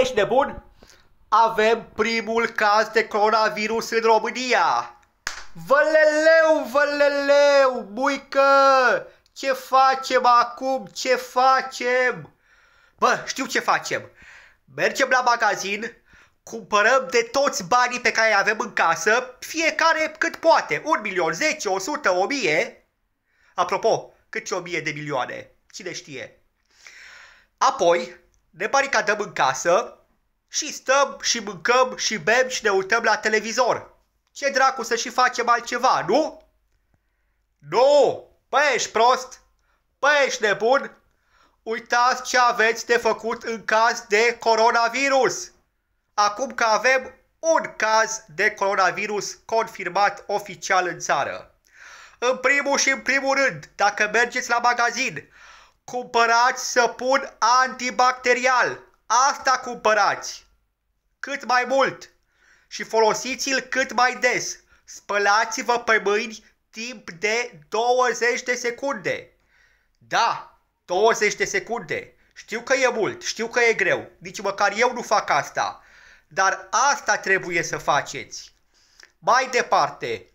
ești nebun? Avem primul caz de coronavirus în România! Văleleu, văleleu, buică! Ce facem acum? Ce facem? Bă, știu ce facem. Mergem la magazin, cumpărăm de toți banii pe care îi avem în casă, fiecare cât poate, un milion, 10, 100, 1000. Apropo, cât e 1000 de milioane, cine știe. Apoi, ne baricadăm în casă și stăm și mâncăm și bem și ne uităm la televizor. Ce dracu să și facem altceva, nu? Nu! Păi ești prost! Păi ești nebun! Uitați ce aveți de făcut în caz de coronavirus! Acum că avem un caz de coronavirus confirmat oficial în țară. În primul și în primul rând, dacă mergeți la magazin, Cumpărați săpun antibacterial. Asta cumpărați. Cât mai mult. Și folosiți-l cât mai des. Spălați-vă pe mâini timp de 20 de secunde. Da, 20 de secunde. Știu că e mult, știu că e greu. Nici măcar eu nu fac asta. Dar asta trebuie să faceți. Mai departe,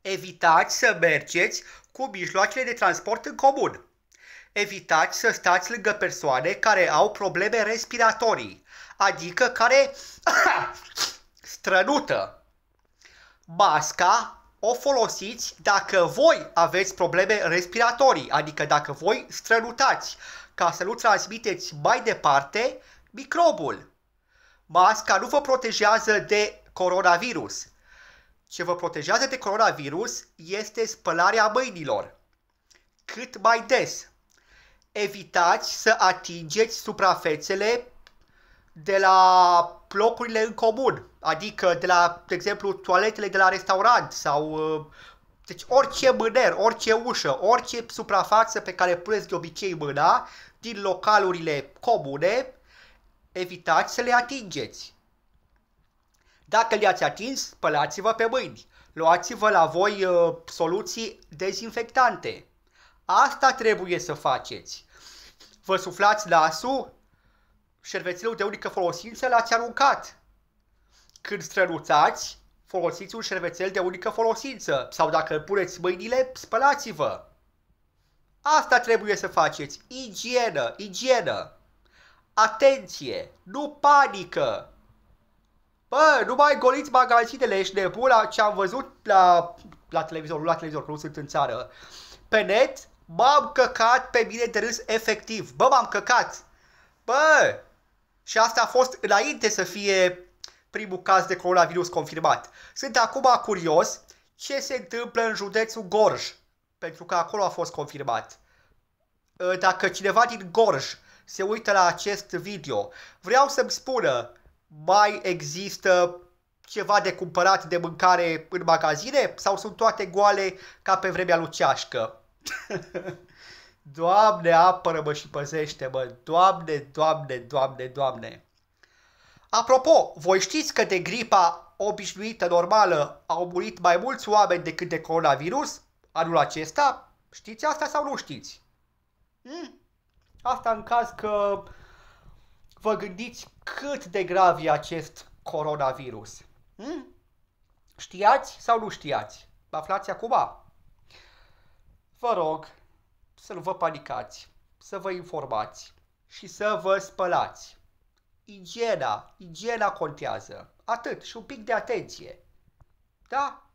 evitați să mergeți cu mijloacele de transport în comun. Evitați să stați lângă persoane care au probleme respiratorii, adică care strănută. Masca o folosiți dacă voi aveți probleme respiratorii, adică dacă voi strănutați, ca să nu transmiteți mai departe microbul. Masca nu vă protejează de coronavirus. Ce vă protejează de coronavirus este spălarea mâinilor. Cât mai des, evitați să atingeți suprafețele de la locurile în comun, adică de la, de exemplu, toaletele de la restaurant sau uh, deci orice mâner, orice ușă, orice suprafață pe care puneți de obicei mâna din localurile comune, evitați să le atingeți. Dacă le-ați atins, spălați-vă pe mâini. Luați-vă la voi uh, soluții dezinfectante. Asta trebuie să faceți vă suflați lasul, șervețelul de unică folosință l-ați aruncat. Când străluțați, folosiți un șervețel de unică folosință sau dacă îl puneți mâinile, spălați-vă. Asta trebuie să faceți. Igienă, igienă. Atenție, nu panică. Bă, nu mai goliți magazinele, ești nebun ce am văzut la, la televizor, nu la televizor, că nu sunt în țară. Pe net, M-am căcat pe mine de râs efectiv. Bă, m-am căcat. Bă! Și asta a fost înainte să fie primul caz de coronavirus confirmat. Sunt acum curios ce se întâmplă în județul Gorj, pentru că acolo a fost confirmat. Ă, dacă cineva din Gorj se uită la acest video, vreau să-mi spună, mai există ceva de cumpărat de mâncare în magazine sau sunt toate goale ca pe vremea luceașcă? Doamne, apără-mă și păzește-mă! Doamne, Doamne, Doamne, Doamne! Apropo, voi știți că de gripa obișnuită, normală, au murit mai mulți oameni decât de coronavirus anul acesta? Știți asta sau nu știți? Hmm? Asta în caz că vă gândiți cât de grav e acest coronavirus. Hmm? Știați sau nu știați? Aflați acum? vă rog să nu vă panicați, să vă informați și să vă spălați. Igiena, igiena contează. Atât și un pic de atenție. Da?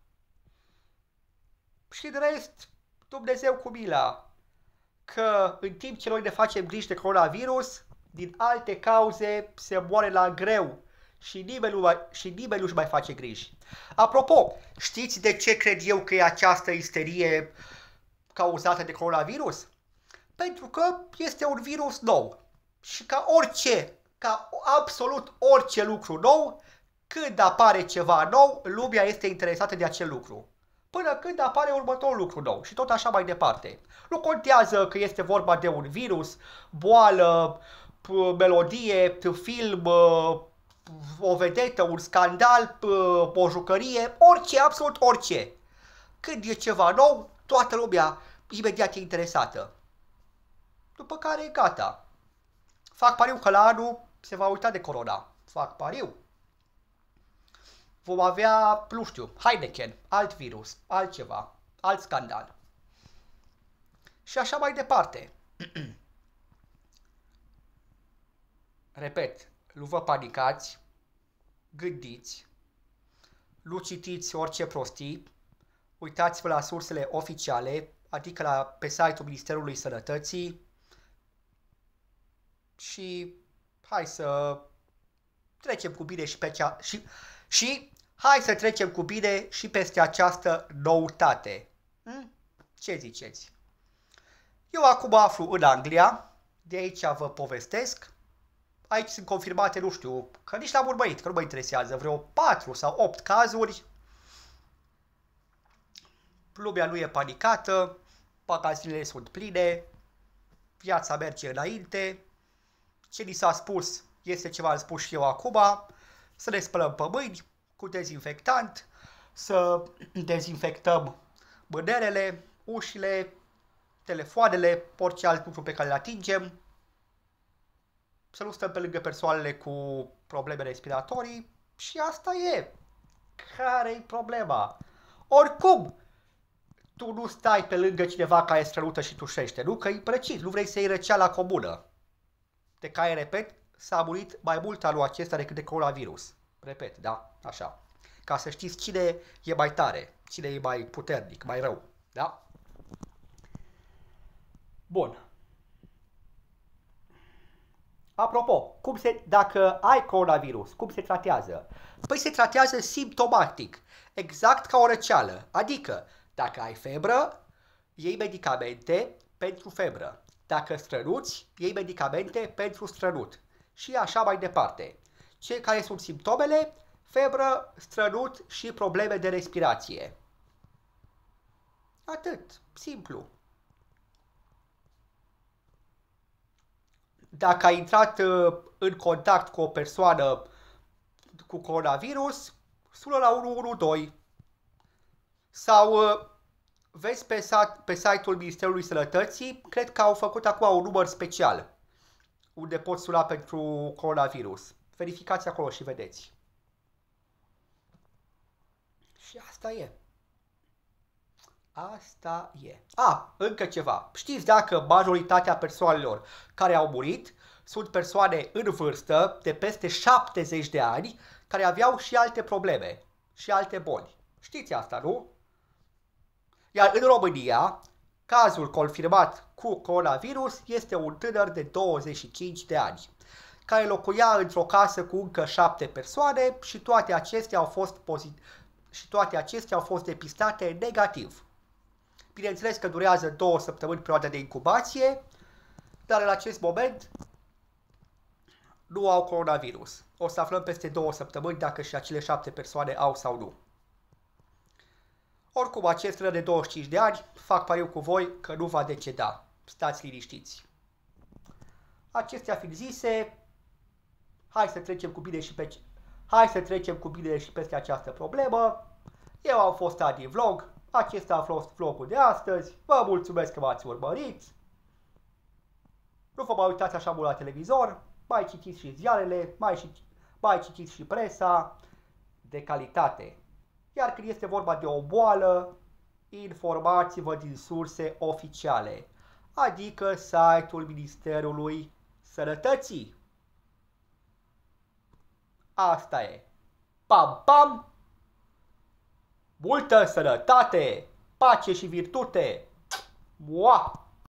Și în rest, Dumnezeu cu mila, că în timp ce noi ne facem griji de coronavirus, din alte cauze se moare la greu și nimeni, nu mai, și nimeni nu-și mai face griji. Apropo, știți de ce cred eu că e această isterie uh, cauzată de coronavirus? Pentru că este un virus nou. Și ca orice, ca absolut orice lucru nou, când apare ceva nou, lumea este interesată de acel lucru. Până când apare următorul lucru nou și tot așa mai departe. Nu contează că este vorba de un virus, boală, melodie, film, o vedetă, un scandal, o jucărie, orice, absolut orice. Când e ceva nou, toată lumea imediat e interesată. După care gata. Fac pariu că la anul se va uita de corona. Fac pariu. Vom avea, nu știu, Heineken, alt virus, altceva, alt scandal. Și așa mai departe. Repet, nu vă panicați, gândiți, nu citiți orice prostii, uitați-vă la sursele oficiale, adică la, pe site-ul Ministerului Sănătății și hai să trecem cu bine și pe cea... Și, și hai să trecem cu bine și peste această noutate. Hm? Ce ziceți? Eu acum aflu în Anglia, de aici vă povestesc. Aici sunt confirmate, nu știu, că nici la am urmărit, că nu mă interesează, vreo 4 sau 8 cazuri lumea lui e panicată, magazinele sunt pline, viața merge înainte, ce ni s-a spus este ce v-am spus și eu acum, să ne spălăm pe mâini cu dezinfectant, să dezinfectăm mânerele, ușile, telefoanele, orice alt lucru pe care le atingem, să nu stăm pe lângă persoanele cu probleme respiratorii și asta e. Care-i problema? Oricum, tu nu stai pe lângă cineva care strălută și tușește, nu? Că e precis, nu vrei să iei răceala comună. De care, repet, s-a murit mai mult anul acesta decât de coronavirus. Repet, da? Așa. Ca să știți cine e mai tare, cine e mai puternic, mai rău. Da? Bun. Apropo, cum se, dacă ai coronavirus, cum se tratează? Păi se tratează simptomatic, exact ca o răceală. Adică dacă ai febră, iei medicamente pentru febră. Dacă strănuți, iei medicamente pentru strănut. Și așa mai departe. Ce care sunt simptomele? Febră, strănut și probleme de respirație. Atât. Simplu. Dacă ai intrat uh, în contact cu o persoană cu coronavirus, sună la 112 sau uh, vezi pe, sat, pe site-ul Ministerului Sănătății, cred că au făcut acum un număr special unde poți suna pentru coronavirus. Verificați acolo și vedeți. Și asta e. Asta e. A, încă ceva. Știți dacă majoritatea persoanelor care au murit sunt persoane în vârstă de peste 70 de ani care aveau și alte probleme și alte boli. Știți asta, nu? Iar în România, cazul confirmat cu coronavirus este un tânăr de 25 de ani, care locuia într-o casă cu încă șapte persoane și toate acestea au fost, pozit- și toate acestea au fost depistate negativ. Bineînțeles că durează două săptămâni perioada de incubație, dar în acest moment nu au coronavirus. O să aflăm peste două săptămâni dacă și acele șapte persoane au sau nu. Oricum, acest tânăr de 25 de ani, fac pariu cu voi că nu va deceda. Stați liniștiți. Acestea fiind zise, hai să trecem cu bine și pe hai să trecem cu bine și peste această problemă. Eu am fost Adi Vlog, acesta a fost vlogul de astăzi. Vă mulțumesc că m-ați urmărit. Nu vă mai uitați așa mult la televizor, mai citiți și ziarele, mai, mai citiți și presa de calitate. Iar când este vorba de o boală, informați-vă din surse oficiale, adică site-ul Ministerului Sănătății. Asta e. Pam, pam! Multă sănătate, pace și virtute! Mua!